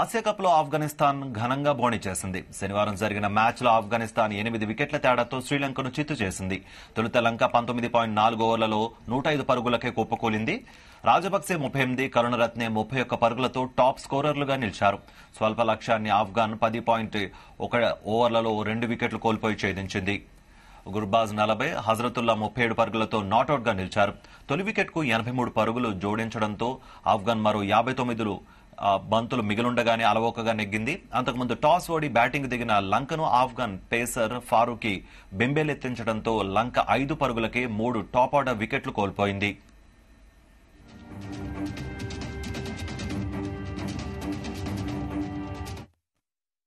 Asia లో ఆఫ్ఘనిస్తాన్ ఘనంగా బోణి చేసింది శనివారం జరిగిన మ్యాచ్లో ఆఫ్ఘనిస్తాన్ ఎనిమిది వికెట్ల తేడాతో శ్రీలంకను చిత్తు చేసింది తొలుత లంక పంతొమ్మిది పాయింట్ నాలుగు ఓవర్లలో నూట ఐదు పరుగులకే కుప్పకూలింది రాజపక్సే ముప్పై ఎనిమిది కరుణరత్నే ముప్పై ఒక్క పరుగులతో టాప్ స్కోరర్లుగా నిలిచారు స్వల్ప లక్ష్యాన్ని ఆఫ్ఘాన్ పది పాయింట్ ఒక ఓవర్లలో రెండు వికెట్లు కోల్పోయి ఛేదించింది గుర్బాజ్ నలభై హజరతుల్లా ముప్పై ఏడు పరుగులతో నాట్అవుట్గా నిలిచారు తొలి వికెట్కు ఎనభై మూడు పరుగులు జోడించడంతో ఆఫ్ఘాన్ మరో యాభై తొమ్మిదిలో బంతులు మిగిలుండగానే అలవోకగా నెగ్గింది అంతకుముందు టాస్ ఓడి బ్యాటింగ్ దిగిన లంకను ఆఫ్ఘన్ పేసర్ ఫారూకి బెంబేలెత్తించడంతో లంక ఐదు పరుగులకే మూడు టాప్ ఆర్డర్ వికెట్లు కోల్పోయింది